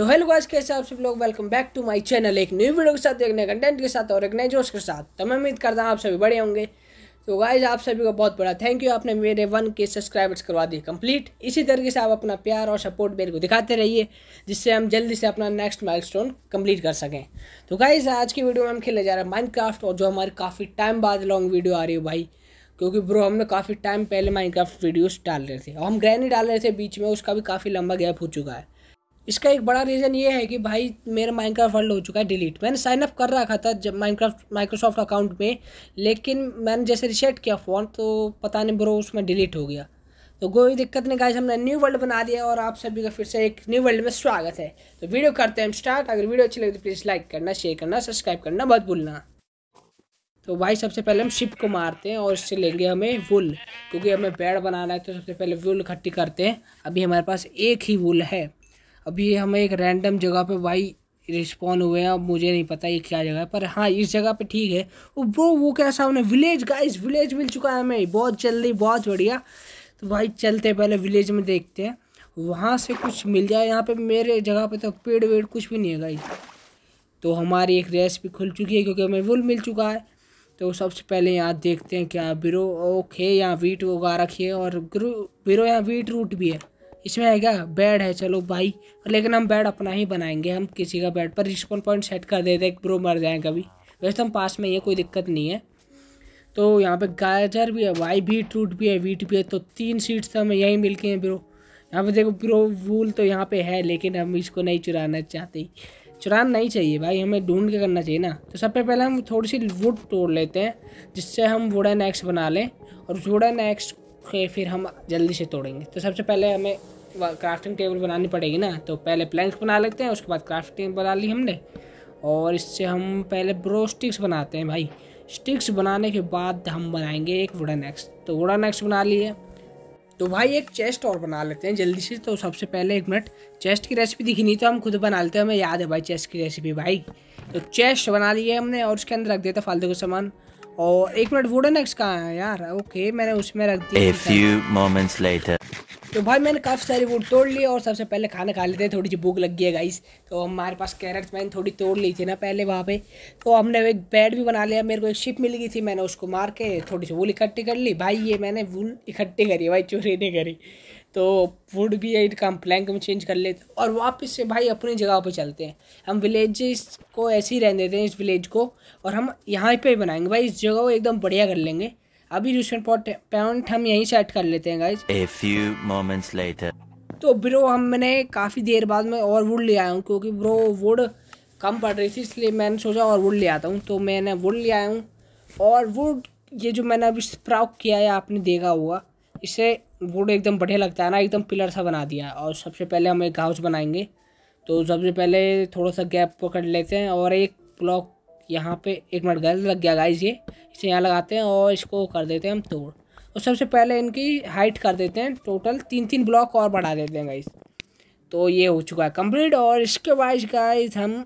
तो hello guys कैसे आप सब लोग welcome back to my channel एक न्यू वीडियो के साथ एक नए कंटेंट के साथ और एक नए जोश के साथ तो मैं उम्मीद करता हूँ आप सभी बड़े होंगे तो गाइस आप सभी को बहुत बड़ा थैंक यू आपने मेरे वन के सब्सक्राइबर्स करवा दिए कंप्लीट इसी तरीके से आप अपना प्यार और सपोर्ट मेरे को दिखाते रहिए जिससे हम जल्दी से अपना नेक्स्ट स्टोन कंप्लीट कर सकें तो गाइज़ आज की वीडियो में हम खेलने जा रहे हैं माइंड और जो हमारी काफ़ी टाइम बाद लॉन्ग वीडियो आ रही है भाई क्योंकि ब्रो हमने काफ़ी टाइम पहले माइंड क्राफ्ट डाल रहे थे और हम ग्रैनी डाल रहे थे बीच में उसका भी काफ़ी लंबा गैप हो चुका है इसका एक बड़ा रीज़न ये है कि भाई मेरा माइनक्राफ्ट वर्ल्ड हो चुका है डिलीट मैंने साइन अप कर रखा था जब माइनक्राफ्ट माइक्रोसॉफ्ट अकाउंट में लेकिन मैंने जैसे रिसेट किया फ़ोन तो पता नहीं ब्रो उसमें डिलीट हो गया तो कोई दिक्कत नहीं गाइस हमने न्यू वर्ल्ड बना दिया और आप सभी का फिर से एक न्यू वर्ल्ड में स्वागत है तो वीडियो करते हैं स्टार्ट अगर वीडियो अच्छी लगे तो प्लीज़ लाइक करना शेयर करना सब्सक्राइब करना बहुत भूलना तो भाई सबसे पहले हम शिप को मारते हैं और इससे लेंगे हमें वुल क्योंकि हमें बेड बनाना है तो सबसे पहले वुल इकट्ठी करते हैं अभी हमारे पास एक ही वुल है अभी ये हमें एक रैंडम जगह पे वाई रिस्पॉन्ड हुए हैं अब मुझे नहीं पता ये क्या जगह है पर हाँ इस जगह पे ठीक है वो ब्रो वो कैसा उन्हें विलेज गाइस विलेज मिल चुका है हमें बहुत जल्दी बहुत बढ़िया तो भाई चलते पहले विलेज में देखते हैं वहाँ से कुछ मिल जाए यहाँ पर मेरे जगह पर तो पेड़ वेड़ कुछ भी नहीं है गाई तो हमारी एक रेसिपी खुल चुकी है क्योंकि हमें वुल मिल चुका है तो सबसे पहले यहाँ देखते हैं क्या बिरो ओके यहाँ वीट उगा रखी है और बिरो यहाँ वीट रूट भी है इसमें आएगा बेड है चलो भाई लेकिन हम बेड अपना ही बनाएंगे हम किसी का बेड पर रिस्पॉन्ड पॉइंट सेट कर देते हैं ब्रो मर जाए कभी वैसे तो हम पास में ये कोई दिक्कत नहीं है तो यहाँ पे गाजर भी है वाई बीट रूट भी है वीट भी है तो तीन सीट्स तो हमें यहीं मिल हैं ब्रो यहाँ पे देखो ब्रो वूल तो यहाँ पे है लेकिन हम इसको नहीं चुराना चाहते चुराना नहीं चाहिए भाई हमें ढूंढ के करना चाहिए ना तो सबसे पहले हम थोड़ी सी वुड तोड़ लेते हैं जिससे हम वुडन एक्स बना लें और वुडन एक्स फिर फिर हम जल्दी से तोड़ेंगे तो सबसे पहले हमें क्राफ्टिंग टेबल बनानी पड़ेगी ना तो पहले प्लैंक्स बना लेते हैं उसके बाद क्राफ्टिंग बना ली हमने और इससे हम पहले ब्रो स्टिक्स बनाते हैं भाई स्टिक्स बनाने के बाद हम बनाएंगे एक वुडन एक्स तो वुडन एक्स बना लिए तो भाई एक चेस्ट और बना लेते हैं जल्दी से तो सबसे पहले एक मिनट चेस्ट की रेसिपी दिखी नहीं तो हम खुद बना लेते हैं हमें याद है भाई चेस्ट की रेसिपी भाई तो चेस्ट बना लिए हमने और उसके अंदर रख देते फालतू का सामान और एक मिनट वुडन एक्स कहाँ है यार ओके मैंने उसमें रख दिया A few moments later. तो भाई मैंने काफ़ी सारी वुड तोड़ ली और सबसे पहले खाना खा लेते हैं थोड़ी सी भूख लग गई है गाइस तो हमारे पास कैरेट्स मैंने थोड़ी तोड़ ली थी ना पहले वहाँ पे तो हमने एक बेड भी बना लिया मेरे को एक शिप मिल गई थी मैंने उसको मार के थोड़ी सी वूल इकट्ठी कर ली भाई ये मैंने वूल इकट्ठी करी भाई चोरी नहीं करी तो वुड भी एट हम प्लैंक में चेंज कर लेते और वापस से भाई अपनी जगह पर चलते हैं हम विलेज को ऐसे ही रहने देते हैं इस विलेज को और हम यहाँ पे बनाएंगे भाई इस जगह को एकदम बढ़िया कर लेंगे अभी पॉट पॉइंट हम यहीं सेट कर लेते हैं guys a few moments later तो ब्रो हम मैंने काफ़ी देर बाद में और वुड ले आया हूँ क्योंकि ब्रो वुड कम पड़ रही थी इसलिए मैंने सोचा और वुड ले आता हूँ तो मैंने वुड ले आया हूँ और वुड ये जो मैंने अभी स्प्राउक किया है आपने देखा होगा इसे वुड एकदम बढ़िया लगता है ना एकदम पिलर सा बना दिया और सबसे पहले हम एक हाउस बनाएंगे तो सबसे पहले थोड़ा सा गैप पकड़ लेते हैं और एक ब्लॉक यहाँ पे एक मिनट गलत लग गया गाइस ये इसे यहाँ लगाते हैं और इसको कर देते हैं हम तोड़ और तो सबसे पहले इनकी हाइट कर देते हैं टोटल तीन तीन ब्लॉक और बढ़ा देते हैं गाइस तो ये हो चुका है कम्प्लीट और इसके बाद गाइज हम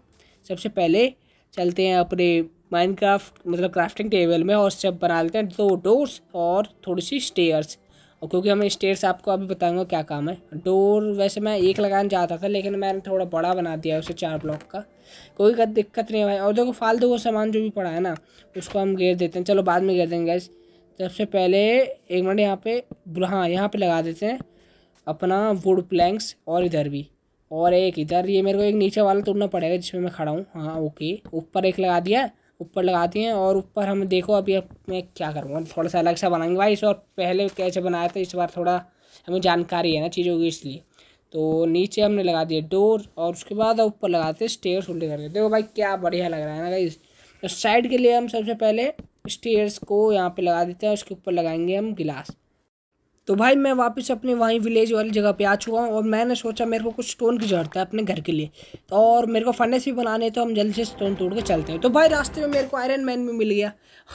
सबसे पहले चलते हैं अपने माइंड मतलब क्राफ्टिंग टेबल में और सब बना लेते हैं दो डोर्स और थोड़ी सी स्टेयर्स और क्योंकि हमें से आपको अभी बताऊंगा क्या काम है डोर वैसे मैं एक लगाना चाहता था लेकिन मैंने थोड़ा बड़ा बना दिया उसे चार ब्लॉक का कोई दिक्कत नहीं है भाई और देखो फालतू वो सामान जो भी पड़ा है ना उसको हम घेर देते हैं चलो बाद में घेर देंगे गैस सबसे पहले एक मिनट यहाँ पे हाँ यहाँ पर लगा देते हैं अपना वुड प्लैंक्स और इधर भी और एक इधर ये मेरे को एक नीचे वाला तोड़ना पड़ेगा जिसमें मैं खड़ा हूँ हाँ ओके ऊपर एक लगा दिया ऊपर लगाती हैं और ऊपर हम देखो अभी अब मैं क्या करूँगा थोड़ा सा अलग सा बनाएंगे भाई इस बार पहले कैसे बनाया था इस बार थोड़ा हमें जानकारी है ना चीज़ों की इसलिए तो नीचे हमने लगा दिया डोर और उसके बाद ऊपर लगाते स्टेयर्स उल्टे करके देखो भाई क्या बढ़िया लग रहा है ना भाई तो साइड के लिए हम सबसे पहले स्टेयर्स को यहाँ पे लगा देते हैं उसके ऊपर लगाएंगे हम गिलास तो भाई मैं वापस अपने वहीं विलेज वाली जगह पे आ चुका हूँ और मैंने सोचा मेरे को कुछ स्टोन की ज़रूरत है अपने घर के लिए तो और मेरे को फर्नेस भी बनाने तो हम जल्दी से स्टोन तोड़ के चलते हैं तो भाई रास्ते में मेरे को आयरन मैन भी मिल गया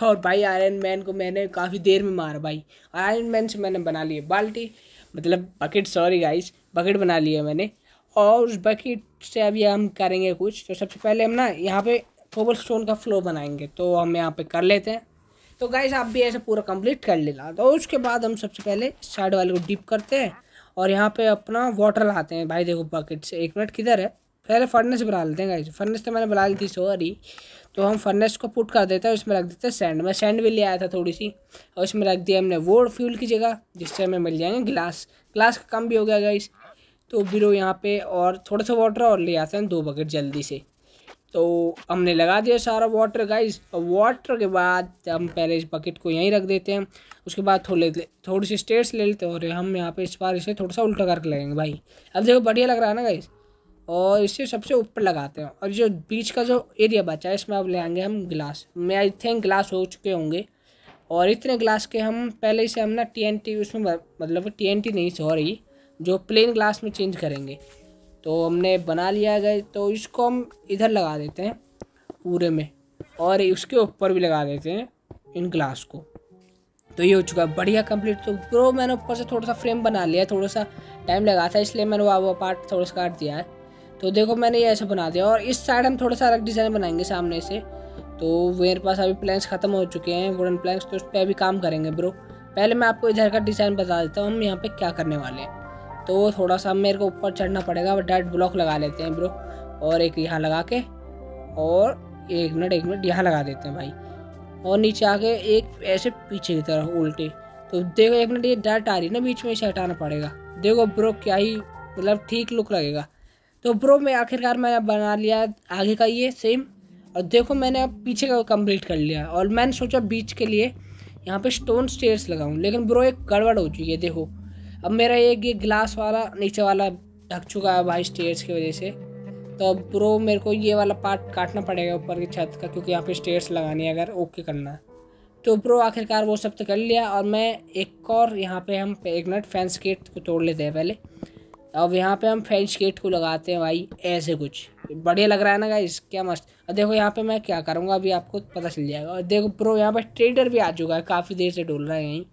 और भाई आयरन मैन को मैंने काफ़ी देर में मारा भाई आयरन मैन से मैंने बना लिए बाल्टी मतलब बकेट सॉरी गाइस बकेट बना लिया मैंने और उस बकेट से अभी हम करेंगे कुछ तो सबसे पहले हम ना यहाँ पर कोबल स्टोन का फ्लो बनाएंगे तो हम यहाँ पर कर लेते हैं तो गाइज आप भी ऐसे पूरा कंप्लीट कर लेना तो उसके बाद हम सबसे पहले साइड वाले को डिप करते हैं और यहाँ पे अपना वाटर लाते हैं भाई देखो बकेट से एक मिनट किधर है पहले फर्नेस बना लेते हैं गाइज फर्नेस तो मैंने बना ली थी सॉरी तो हम फर्नेस को पुट कर देते हैं उसमें रख देते हैं सैंड में सैंड भी ले आया था थोड़ी सी और उसमें रख दिया हमने वो फ्यूल की जगह जिससे हमें मिल जाएंगे गिलास गिलास का कम भी हो गया गाइज तो वो यहाँ पे और थोड़ा सा वाटर और ले आते हैं दो बकेट जल्दी से तो हमने लगा दिया सारा वाटर गाइस और वाटर के बाद हम पहले इस बकेट को यहीं रख देते हैं उसके बाद थोड़े थोड़ी सी स्टेट्स ले लेते हैं और हम यहाँ पे इस बार इसे थोड़ा सा उल्टा करके लगेंगे भाई अब देखो बढ़िया लग रहा है ना गाइस और इसे सबसे ऊपर लगाते हैं और जो बीच का जो एरिया बचा है इसमें अब ले आएंगे हम गिलास मैं आई थिंक गिलास हो चुके होंगे और इतने ग्लास के हम पहले से हम ना टी उसमें मतलब टी नहीं सॉरी जो प्लेन ग्लास में चेंज करेंगे तो हमने बना लिया है तो इसको हम इधर लगा देते हैं पूरे में और उसके ऊपर भी लगा देते हैं इन ग्लास को तो ये हो चुका है बढ़िया कंप्लीट तो ब्रो मैंने ऊपर से थोड़ा सा फ्रेम बना लिया थोड़ा सा टाइम लगा था इसलिए मैंने वो पार्ट थोड़ा सा काट दिया है तो देखो मैंने ये ऐसे बना दिया और इस साइड हम थोड़ा सा अलग डिज़ाइन बनाएंगे सामने से तो मेरे पास अभी प्लैंक्स ख़त्म हो चुके हैं वुडन प्लैंक्स तो उस पर अभी काम करेंगे ब्रो पहले मैं आपको इधर का डिज़ाइन बता देता हूँ हम यहाँ पर क्या करने वाले हैं तो वो थोड़ा सा मेरे को ऊपर चढ़ना पड़ेगा डायरेक्ट ब्लॉक लगा लेते हैं ब्रो और एक यहाँ लगा के और एक मिनट एक मिनट यहाँ लगा देते हैं भाई और नीचे आके एक ऐसे पीछे की तरफ उल्टे तो देखो एक मिनट ये डायरेक्ट आ रही ना बीच में इसे हटाना पड़ेगा देखो ब्रो क्या ही मतलब ठीक लुक लगेगा तो ब्रो मैं आखिरकार मैंने बना लिया आगे का ये सेम और देखो मैंने अब पीछे का कंप्लीट कर लिया और मैंने सोचा बीच के लिए यहाँ पे स्टोन स्टेयर्स लगाऊं लेकिन ब्रो एक गड़बड़ हो चुकी है देखो अब मेरा एक ये गिलास वाला नीचे वाला ढक चुका है भाई स्टेयर्स की वजह से तो अब प्रो मेरे को ये वाला पार्ट काटना पड़ेगा ऊपर की छत का क्योंकि यहाँ पे स्टेयर्स लगानी है अगर ओके करना तो प्रो आखिरकार वो सब तो कर लिया और मैं एक और यहाँ पे हम एक मिनट फैंस गेट को तोड़ लेते हैं पहले अब यहाँ पे हम फैंस गेट को लगाते हैं भाई ऐसे कुछ बढ़िया लग रहा है ना गाइस क्या मस्त और देखो यहाँ पे मैं क्या करूँगा अभी आपको पता चल जाएगा और देखो प्रो यहाँ पे ट्रेडर भी आ चुका है काफ़ी देर से डोल रहा है यहीं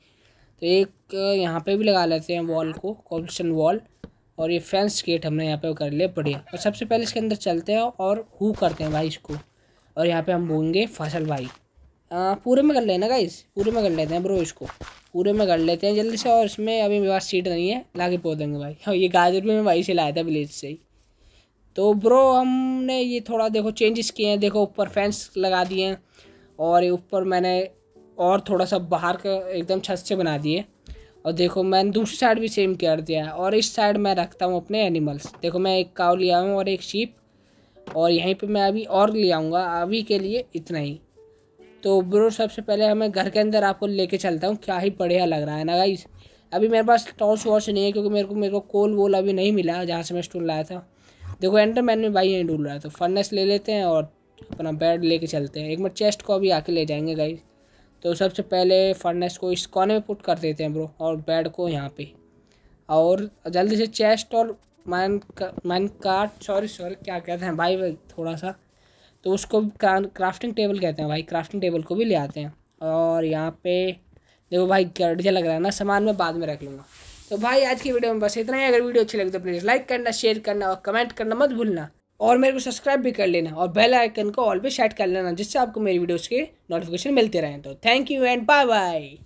तो एक यहाँ पे भी लगा लेते हैं वॉल को कॉब्लिस्टन वॉल और ये फेंस गेट हमने यहाँ पे कर लिया बढ़िया और सबसे पहले इसके अंदर चलते हैं और हु करते हैं भाई इसको और यहाँ पे हम बोएंगे फसल भाई आ, पूरे में कर लेना गाइस पूरे में कर लेते हैं ब्रो इसको पूरे में कर लेते हैं जल्दी से और इसमें अभी मेरे पास सीट नहीं है ला के देंगे भाई और हाँ, ये गाजर भी मैं भाई से लाया था विलेज से ही तो ब्रो हमने ये थोड़ा देखो चेंजेस किए हैं देखो ऊपर फैंस लगा दिए हैं और ऊपर मैंने और थोड़ा सा बाहर का एकदम छत से बना दिए और देखो मैंने दूसरी साइड भी सेम कर दिया है और इस साइड मैं रखता हूँ अपने एनिमल्स देखो मैं एक काव लिया हूँ और एक शीप और यहीं पे मैं अभी और ले आऊँगा अभी के लिए इतना ही तो ब्रो सबसे पहले हमें घर के अंदर आपको लेके चलता हूँ क्या ही बढ़िया लग रहा है ना गाइस अभी मेरे पास टॉर्च वॉर्च नहीं है क्योंकि मेरे को मेरे को कोल वोल अभी नहीं मिला जहाँ से मैं स्टूल लाया था देखो मैन में भाई यहीं ढूंढ रहा था फर्नेस तो ले लेते हैं और अपना बेड लेके चलते हैं एक बार चेस्ट को अभी आके ले जाएंगे गाइज तो सबसे पहले फर्नेस को इस कोने में पुट कर देते हैं ब्रो और बेड को यहाँ पे और जल्दी से चेस्ट और मैन का मैन कार्ट सॉरी सॉरी क्या कहते हैं भाई थोड़ा सा तो उसको क्राफ्टिंग टेबल कहते हैं भाई क्राफ्टिंग टेबल को भी ले आते हैं और यहाँ पे देखो भाई गर्डिया लग रहा है ना सामान मैं बाद में रख लूँगा तो भाई आज की वीडियो में बस इतना ही अगर वीडियो अच्छी लगे तो प्लीज़ लाइक करना शेयर करना और कमेंट करना मत भूलना और मेरे को सब्सक्राइब भी कर लेना और बेल आइकन को ऑल पे सेट कर लेना जिससे आपको मेरी वीडियोस के नोटिफिकेशन मिलते रहें तो thank you and bye bye